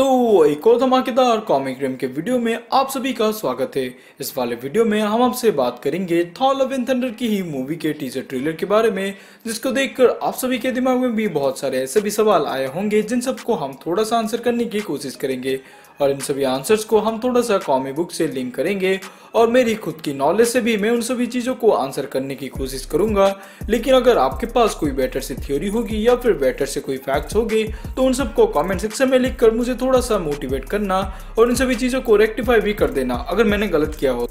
tu एक और धमाकेदार कॉमिक गेम के वीडियो में आप सभी का स्वागत है इस वाले वीडियो में हम आपसे बात करेंगे थॉर लव एंड थंडर की ही मूवी के टीजर ट्रेलर के बारे में जिसको देखकर आप सभी के दिमाग में भी बहुत सारे ऐसे भी सवाल आए होंगे जिन सबको हम थोड़ा सा आंसर करने की कोशिश करेंगे और इन सभी आंसर्स को हम थोड़ा सा कॉमिक बुक से लिंक करेंगे और मेरी खुद की नॉलेज से भी मैं उन सभी चीज़ों को आंसर करने की कोशिश करूंगा लेकिन अगर आपके पास कोई बेटर से थ्योरी होगी या फिर बेटर से कोई फैक्ट्स होगी तो उन सबको कमेंट सेक्शन में लिखकर मुझे थोड़ा सा मोटिवेट करना और इन सभी चीज़ों को रेक्टिफाई भी कर देना अगर मैंने गलत किया हो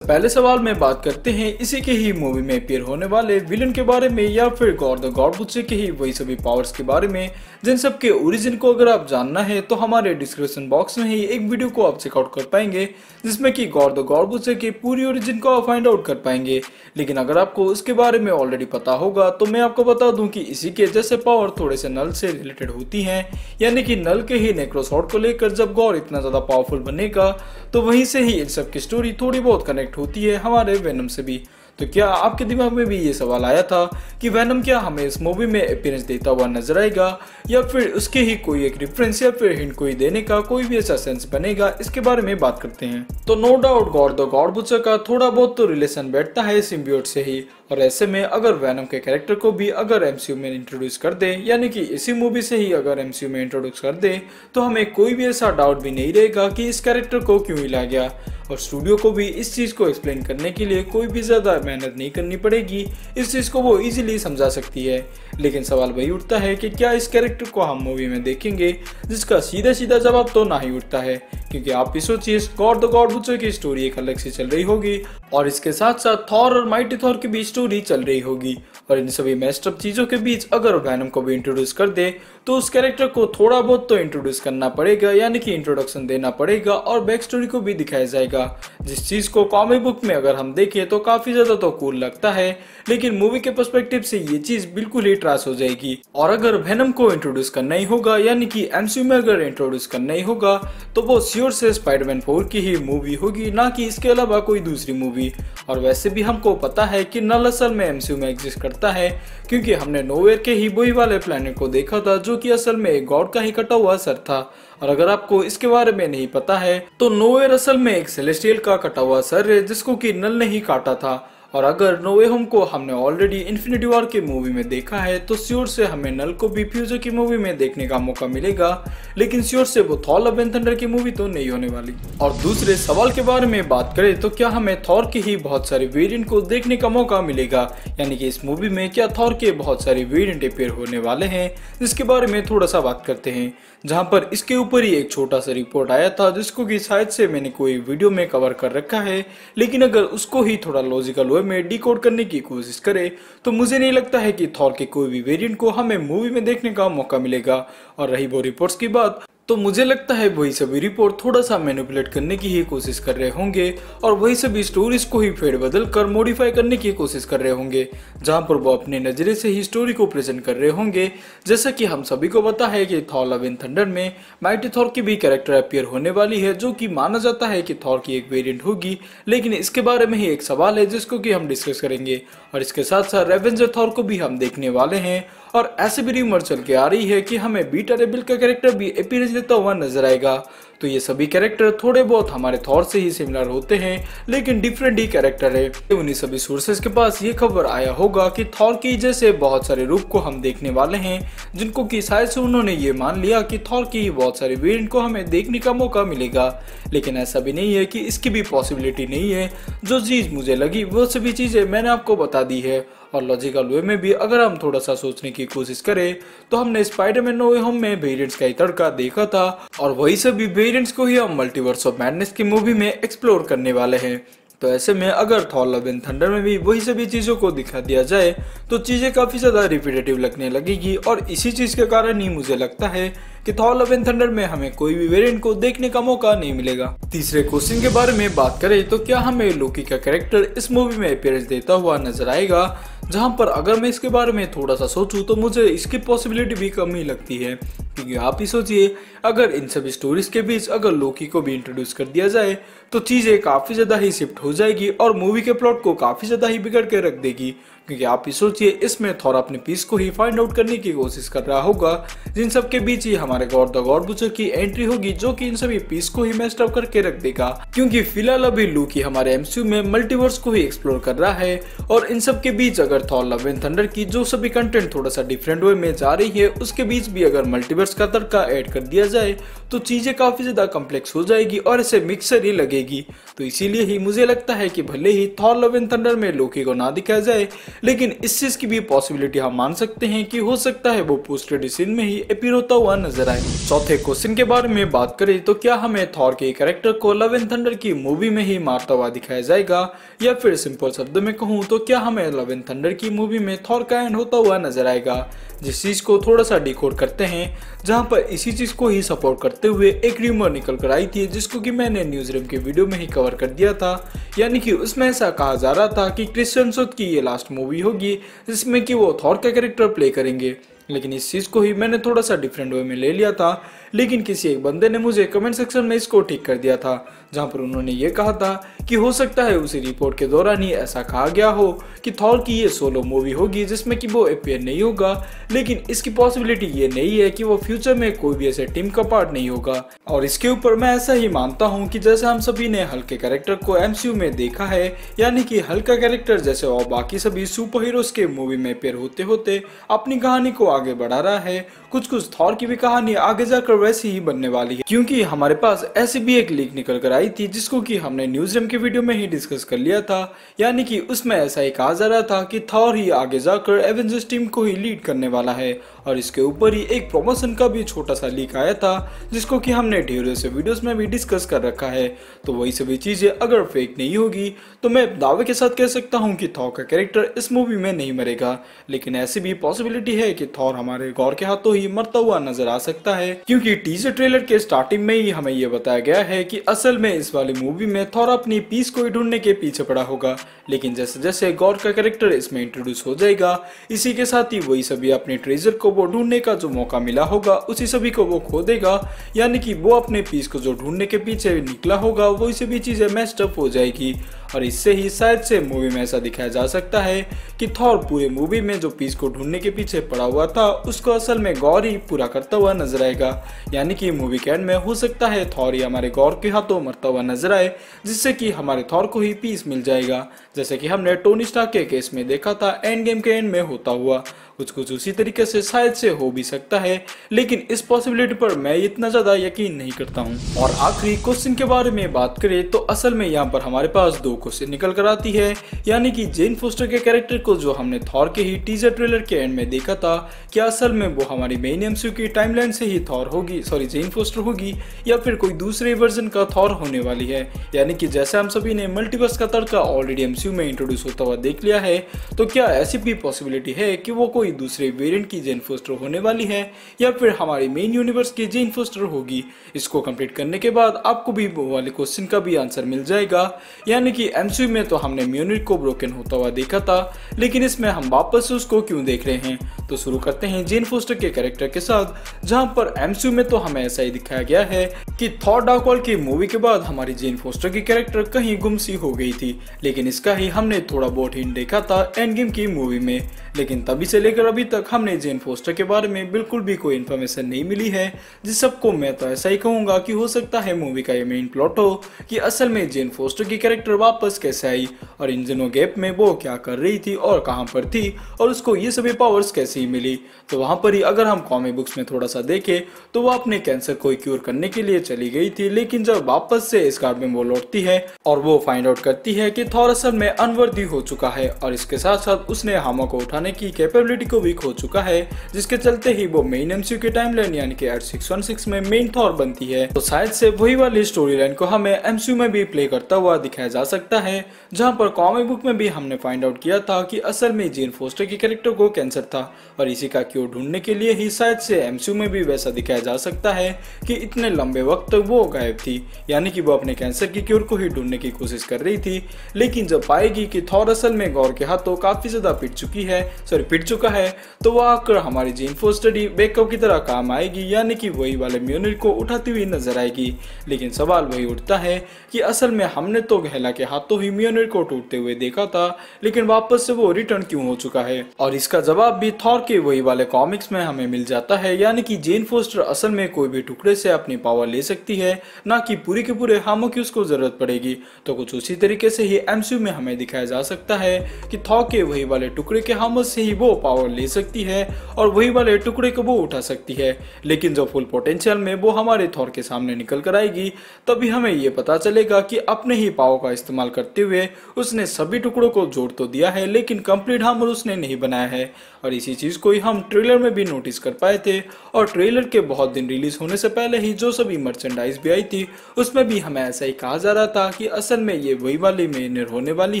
पहले सवाल में बात करते हैं इसी के ही मूवी में अपियर होने वाले विलन के बारे में या फिर गॉड द गॉड बुच्चे के ही वही सभी पावर्स के बारे में जिन सब के ओरिजिन को अगर आप जानना है तो हमारे डिस्क्रिप्शन बॉक्स में ही एक वीडियो को आप चेकआउट कर पाएंगे जिसमें कि गॉड द गॉड बुच्चे के पूरी ओरिजिन को आप फाइंड आउट कर पाएंगे लेकिन अगर आपको उसके बारे में ऑलरेडी पता होगा तो मैं आपको बता दूं कि इसी के जैसे पावर थोड़े से नल से रिलेटेड होती है यानी कि नल के ही नेक्रोसॉट को लेकर जब गौर इतना ज़्यादा पावरफुल बनेगा तो वहीं से ही इन सबकी स्टोरी थोड़ी बहुत कनेक्ट कनेक्ट होती है हमारे वेनम से भी तो क्या आपके दिमाग में भी ये सवाल आया था कि वैनम क्या हमें इस मूवी में अपीयरेंस देता हुआ नजर आएगा या फिर उसके ही कोई एक रिफरेंस या फिर हिंट कोई देने का कोई भी ऐसा सेंस बनेगा इसके बारे में बात करते हैं तो नो डाउट गौर दो गौर का थोड़ा बहुत तो रिलेशन बैठता है सिम्बियोट से ही और ऐसे में अगर वैनम के कैरेक्टर को भी अगर एमसीयू में इंट्रोड्यूस कर दें यानी कि इसी मूवी से ही अगर एमसीयू में इंट्रोड्यूस कर दें तो हमें कोई भी ऐसा डाउट भी नहीं रहेगा कि इस कैरेक्टर को क्यों हिला गया और स्टूडियो को भी इस चीज़ को एक्सप्लेन करने के लिए कोई भी ज़्यादा मेहनत नहीं करनी पड़ेगी इस चीज़ को वो ईजिली समझा सकती है लेकिन सवाल वही उठता है कि क्या इस कैरेक्टर को हम मूवी में देखेंगे जिसका सीधा सीधा जवाब तो ना ही उठता है क्योंकि आप भी सोचिए गॉड द गॉड बुचर की स्टोरी एक अलग से चल रही होगी और इसके साथ साथ थॉर और माइटी थॉर की भी स्टोरी चल रही होगी और इन सभी मेस्टअप चीजों के बीच अगर वैनम को भी इंट्रोड्यूस कर दे तो उस कैरेक्टर को थोड़ा बहुत तो इंट्रोड्यूस करना पड़ेगा यानी कि इंट्रोडक्शन देना पड़ेगा और बैक स्टोरी को भी दिखाया जाएगा जिस चीज़ को कॉमिक बुक में अगर हम देखें तो काफ़ी ज़्यादा तो कूल लगता है लेकिन मूवी के पर्सपेक्टिव से ये चीज़ बिल्कुल ही ट्रास हो जाएगी और अगर वेनम को इंट्रोड्यूस करना ही होगा यानी कि एमसीयू में अगर इंट्रोड्यूस करना ही होगा तो वो श्योर से स्पाइडरमैन फोर की ही मूवी होगी ना कि इसके अलावा कोई दूसरी मूवी और वैसे भी हमको पता है कि नल असल में एमसीयू में एग्जिस्ट करता है क्योंकि हमने नोवेयर के ही बोई वाले प्लेनेट को देखा था जो कि असल में गॉड का ही कटा हुआ सर था और अगर आपको इसके बारे में नहीं पता है तो नोवेर असल में एक सेलेस्टियल का कटा हुआ सर है जिसको कि नल ने ही काटा था और अगर नोवे होम को हमने ऑलरेडी इन्फिनिटी वॉर की मूवी में देखा है तो श्योर से हमें नल को भी फ्यूजर की मूवी में देखने का मौका मिलेगा लेकिन श्योर से वो थॉर लव अब थंडर की मूवी तो नहीं होने वाली और दूसरे सवाल के बारे में बात करें तो क्या हमें थॉर के ही बहुत सारे वेरियंट को देखने का मौका मिलेगा यानी कि इस मूवी में क्या थॉर के बहुत सारे वेरियंट अपेयर होने वाले हैं जिसके बारे में थोड़ा सा बात करते हैं जहाँ पर इसके ऊपर ही एक छोटा सा रिपोर्ट आया था जिसको कि शायद से मैंने कोई वीडियो में कवर कर रखा है लेकिन अगर उसको ही थोड़ा लॉजिकल हुए में डिकोड करने की कोशिश करे तो मुझे नहीं लगता है कि थॉर के कोई भी वेरिएंट को हमें मूवी में देखने का मौका मिलेगा और रही वो रिपोर्ट्स की बात तो मुझे लगता है वही सभी रिपोर्ट थोड़ा सा मैनिपुलेट करने की ही कोशिश कर रहे होंगे और वही सभी स्टोरीज को ही फेरबदल कर मॉडिफाई करने की कोशिश कर रहे होंगे जहां पर वो अपने नजरे से ही स्टोरी को प्रेजेंट कर रहे होंगे जैसा कि हम सभी को पता है कि थॉर लव इन थंडर में माइटी थॉर की भी कैरेक्टर अपियर होने वाली है जो की माना जाता है की थॉर की एक वेरियंट होगी लेकिन इसके बारे में ही एक सवाल है जिसको की हम डिस्कस करेंगे और इसके साथ साथ रेवेंजर थॉर को भी हम देखने वाले हैं और ऐसे भी रूमर चल के आ रही है कि हमें बीटा रेबिल का कैरेक्टर भी अपीयरेंस देता हुआ नजर आएगा तो ये सभी कैरेक्टर थोड़े बहुत हमारे थॉर से ही सिमिलर होते हैं लेकिन डिफरेंट ही कैरेक्टर है उन्हीं सभी सोर्सेज के पास ये खबर आया होगा कि थॉर की जैसे बहुत सारे रूप को हम देखने वाले हैं जिनको की शायद से उन्होंने ये मान लिया कि थॉर की ही बहुत सारे वेरियंट को हमें देखने का मौका मिलेगा लेकिन ऐसा भी नहीं है कि इसकी भी पॉसिबिलिटी नहीं है जो चीज़ मुझे लगी वो सभी चीज़ें मैंने आपको बता दी है और लॉजिकल वे में भी अगर हम थोड़ा सा सोचने की कोशिश करें तो हमने स्पाइडरमैन नो होम में वेरियंट्स का ही तड़का देखा था और वही सभी वेरियंट्स को ही हम मल्टीवर्स ऑफ मैडनेस की मूवी में एक्सप्लोर करने वाले हैं तो ऐसे में अगर थॉर लव एंड थंडर में भी वही सभी चीज़ों को दिखा दिया जाए तो चीज़ें काफ़ी ज़्यादा रिपीटेटिव लगने लगेगी और इसी चीज़ के कारण ही मुझे लगता है कि थॉर लव एंड थंडर में हमें कोई भी वेरिएंट को देखने का मौका नहीं मिलेगा तीसरे क्वेश्चन के बारे में बात करें तो क्या हमें लोकी का कैरेक्टर इस मूवी में अपियरेंस देता हुआ नजर आएगा जहाँ पर अगर मैं इसके बारे में थोड़ा सा सोचूँ तो मुझे इसकी पॉसिबिलिटी भी कम ही लगती है क्योंकि आप ही सोचिए अगर इन सभी स्टोरीज के बीच अगर लोकी को भी इंट्रोड्यूस कर दिया जाए तो चीज़ें काफ़ी ज़्यादा ही शिफ्ट हो जाएगी और मूवी के प्लॉट को काफ़ी ज़्यादा ही बिगड़ के रख देगी क्योंकि आप ही सोचिए इसमें थोड़ा अपने पीस को ही फाइंड आउट करने की कोशिश कर रहा होगा जिन सब के बीच ही हमारे गौर द गौर बुचर की एंट्री होगी जो कि इन सभी पीस को ही मेस्टअप करके रख देगा क्योंकि फिलहाल अभी लूकी हमारे एमसीयू में मल्टीवर्स को ही एक्सप्लोर कर रहा है और इन सब के बीच अगर थॉर लव एंड थंडर की जो सभी कंटेंट थोड़ा सा डिफरेंट वे में जा रही है उसके बीच भी अगर मल्टीवर्स मर्ज का तड़का ऐड कर दिया जाए तो चीज़ें काफ़ी ज़्यादा कम्प्लेक्स हो जाएगी और इसे मिक्सर ही लगेगी तो इसीलिए ही मुझे लगता है कि भले ही थॉर लव एंड थंडर में लोकी को ना दिखाया जाए लेकिन इस चीज़ की भी पॉसिबिलिटी हम मान सकते हैं कि हो सकता है वो पोस्टेड सीन में ही अपीयर होता हुआ नजर आए चौथे क्वेश्चन के बारे में बात करें तो क्या हमें थॉर के कैरेक्टर को लव एंड थंडर की मूवी में ही मारता हुआ दिखाया जाएगा या फिर सिंपल शब्द में कहूँ तो क्या हमें लव एंड थंडर की मूवी में थॉर का एंड होता हुआ नजर आएगा जिस चीज़ को थोड़ा सा डिकोड करते हैं जहाँ पर इसी चीज़ को ही सपोर्ट करते करते हुए एक रूमर निकल कर आई थी जिसको कि मैंने न्यूज रूम के वीडियो में ही कवर कर दिया था यानी कि उसमें ऐसा कहा जा रहा था कि क्रिश्चन सुद की ये लास्ट मूवी होगी जिसमें कि वो थॉर का कैरेक्टर प्ले करेंगे लेकिन इस चीज़ को ही मैंने थोड़ा सा डिफरेंट वे में ले लिया था लेकिन किसी एक बंदे ने मुझे कमेंट सेक्शन में इसको ठीक कर दिया था जहां पर उन्होंने ये कहा था कि हो सकता है उसी रिपोर्ट के दौरान ही ऐसा कहा गया हो कि थॉर की ये सोलो मूवी होगी जिसमें कि वो अपेयर नहीं होगा लेकिन इसकी पॉसिबिलिटी ये नहीं है कि वो फ्यूचर में कोई भी ऐसे टीम का पार्ट नहीं होगा और इसके ऊपर मैं ऐसा ही मानता हूँ कि जैसे हम सभी ने हल्के कैरेक्टर को एम में देखा है यानी कि हल्का कैरेक्टर जैसे और बाकी सभी सुपर हीरोज के मूवी में अपेयर होते होते अपनी कहानी को आगे बढ़ा रहा है कुछ कुछ थॉर की भी कहानी आगे जाकर वैसी ही बनने वाली है क्योंकि हमारे पास ऐसी भी एक लीक निकल कर आई थी जिसको कि हमने न्यूज रेम के वीडियो में ही डिस्कस कर लिया था यानी कि उसमें ऐसा ही कहा जा रहा था कि थॉर ही आगे जाकर एवेंजर्स टीम को ही लीड करने वाला है और इसके ऊपर ही एक प्रमोशन का भी छोटा सा लीक आया था जिसको कि हमने ढेरों से वीडियोस में भी डिस्कस कर रखा है तो वही सभी चीजें अगर फेक नहीं होगी तो मैं दावे के साथ कह सकता हूँ कि थॉर का कैरेक्टर इस मूवी में नहीं मरेगा लेकिन ऐसी भी पॉसिबिलिटी है कि थॉर और हमारे गौर के हाथों ही मरता हुआ नजर आ सकता है क्योंकि टीजर ट्रेलर के स्टार्टिंग में ही हमें ये बताया गया है कि असल में इस वाली मूवी में थॉर अपनी पीस को ढूंढने के पीछे पड़ा होगा लेकिन जैसे जैसे गौर का कैरेक्टर इसमें इंट्रोड्यूस हो जाएगा इसी के साथ ही वही सभी अपने ट्रेजर को वो ढूंढने का जो मौका मिला होगा उसी सभी को वो खो देगा यानी कि वो अपने पीस को जो ढूंढने के पीछे निकला होगा वही सभी चीजें मैस्टअप हो जाएगी और इससे ही शायद से मूवी में ऐसा दिखाया जा सकता है कि थॉर पूरे मूवी में जो पीस को ढूंढने के पीछे पड़ा हुआ था उसको असल में गौर ही पूरा करता हुआ नजर आएगा यानी कि मूवी के एंड में हो सकता है थॉर ही हमारे गौर के हाथों मरता हुआ नजर आए जिससे कि हमारे थॉर को ही पीस मिल जाएगा जैसे कि हमने टोनिस्टा के केस में देखा था एंड गेम के एंड में होता हुआ कुछ कुछ उसी तरीके से शायद से हो भी सकता है लेकिन इस पॉसिबिलिटी पर मैं इतना ज़्यादा यकीन नहीं करता हूँ और आखिरी क्वेश्चन के बारे में बात करें तो असल में यहाँ पर हमारे पास दो क्वेश्चन निकल कर आती है यानी कि जेन फोस्टर के कैरेक्टर को जो हमने थॉर के ही टीजर ट्रेलर के एंड में देखा था क्या असल में वो हमारी मेन एमसीयू की टाइमलाइन से ही थॉर होगी सॉरी जेन फोस्टर होगी या फिर कोई दूसरे वर्जन का थॉर होने वाली है यानी कि जैसे हम सभी ने मल्टीवर्स का तड़का ऑलरेडी एमसीयू में इंट्रोड्यूस होता हुआ देख लिया है तो क्या ऐसी भी पॉसिबिलिटी है कि वो कोई कोई दूसरे वेरिएंट की जेन फोस्टर होने वाली है या फिर हमारी मेन यूनिवर्स की जेन फोस्टर होगी इसको कंप्लीट करने के बाद आपको भी वाले क्वेश्चन का भी आंसर मिल जाएगा यानी कि एमसीयू में तो हमने म्यूनिट को ब्रोकन होता हुआ देखा था लेकिन इसमें हम वापस उसको क्यों देख रहे हैं तो शुरू करते हैं जेन फोस्टर के करेक्टर के साथ जहाँ पर एमसीयू में तो हमें ऐसा ही दिखाया गया है की थॉट डार्कवॉल की मूवी के बाद हमारी जेन फोस्टर की कैरेक्टर कहीं गुमसी हो गई थी लेकिन इसका ही हमने थोड़ा बहुत हिंट देखा था एंड गेम की मूवी में लेकिन तभी से लेकर अभी तक हमने जेन फोस्टर के बारे में बिल्कुल भी कोई इन्फॉर्मेशन नहीं मिली है जिस सबको मैं तो ऐसा ही कहूंगा कि हो सकता है मूवी का ये मेन प्लॉट हो कि असल में जेन फोस्टर की कैरेक्टर वापस कैसे आई और इन दिनों गैप में वो क्या कर रही थी और कहाँ पर थी और उसको ये सभी पावर्स कैसे मिली तो वहाँ पर ही अगर हम कॉमिक बुक्स में थोड़ा सा देखें तो वो अपने कैंसर को क्योर करने के लिए चली गई थी लेकिन जब वापस से इस कार्ड में वो लौटती है और वो फाइंड आउट करती है कि थॉर असल में अनवर्दी हो चुका है और इसके साथ साथ उसने हामा को उठाने बनाने की कैपेबिलिटी को वीक हो चुका है जिसके चलते ही वो मेन एमसीयू के टाइम लाइन यानी कि एट सिक्स वन सिक्स में मेन थॉर बनती है तो शायद से वही वाली स्टोरी लाइन को हमें एमसीयू में भी प्ले करता हुआ दिखाया जा सकता है जहाँ पर कॉमिक बुक में भी हमने फाइंड आउट किया था की कि असल में जीन फोस्टर के कैरेक्टर को कैंसर था और इसी का क्यों ढूंढने के लिए ही शायद से एमसीयू में भी वैसा दिखाया जा सकता है की इतने लंबे वक्त तक वो गायब थी यानी कि वो अपने कैंसर की क्योर को ही ढूंढने की कोशिश कर रही थी लेकिन जब पाएगी कि थॉर असल में गौर के हाथों काफी ज्यादा पिट चुकी है सॉरी पिट चुका है तो वह आकर हमारी जी इन्फो स्टडी बैकअप की तरह काम आएगी यानी कि वही वाले म्यूनिट को उठाती हुई नजर आएगी लेकिन सवाल वही उठता है कि असल में हमने तो गहला के हाथों ही म्यूनिट को टूटते हुए देखा था लेकिन वापस से वो रिटर्न क्यों हो चुका है और इसका जवाब भी थॉर के वही वाले कॉमिक्स में हमें मिल जाता है यानी कि जेन फोस्टर असल में कोई भी टुकड़े से अपनी पावर ले सकती है ना कि पूरे के पूरे हामों की उसको जरूरत पड़ेगी तो कुछ उसी तरीके से ही एमसीयू में हमें दिखाया जा सकता है कि थॉर के वही वाले टुकड़े के हामों से ही वो पावर ले सकती है और वही वाले टुकड़े को वो उठा सकती है लेकिन जो फुल पोटेंशियल में वो हमारे थौर के सामने निकल कर आएगी तभी हमें ये पता चलेगा कि अपने ही पावर का इस्तेमाल करते हुए उसने सभी टुकड़ों को जोड़ तो दिया है लेकिन कंप्लीट हार्मर उसने नहीं बनाया है और इसी चीज़ को ही हम ट्रेलर में भी नोटिस कर पाए थे और ट्रेलर के बहुत दिन रिलीज होने से पहले ही जो सभी मर्चेंडाइज भी आई थी उसमें भी हमें ऐसा ही कहा जा रहा था कि असल में ये वही वाली मेनर होने वाली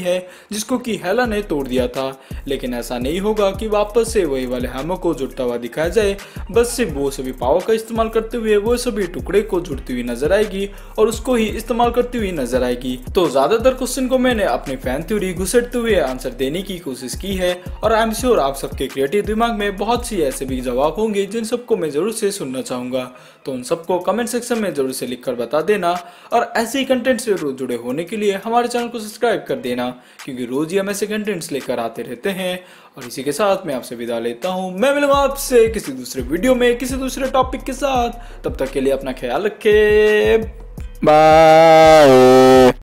है जिसको कि हेला ने तोड़ दिया था लेकिन ऐसा नहीं होगा कि वापस से वही वाले हेमो को जुड़ता हुआ दिखाया जाए बस सिर्फ वो सभी पावर का इस्तेमाल करते हुए वो सभी टुकड़े को जुड़ती हुई नजर आएगी और उसको ही इस्तेमाल करती हुई नजर आएगी तो ज्यादातर क्वेश्चन को मैंने अपने फैन थ्योरी घुसटते हुए आंसर देने की कोशिश की है और आई एम श्योर आप सबके क्रिएटिव दिमाग में बहुत सी ऐसे भी जवाब होंगे जिन सबको मैं ज़रूर से सुनना चाहूंगा तो उन सबको कमेंट सेक्शन में ज़रूर से लिखकर बता देना और ऐसे ही कंटेंट से रोज़ जुड़े होने के लिए हमारे चैनल को सब्सक्राइब कर देना क्योंकि रोज़ ही हम ऐसे कंटेंट्स लेकर आते रहते हैं और इसी के साथ मैं आपसे विदा लेता हूँ मैं मिलूँगा आपसे किसी दूसरे वीडियो में किसी दूसरे टॉपिक के साथ तब तक के लिए अपना ख्याल रखे बाय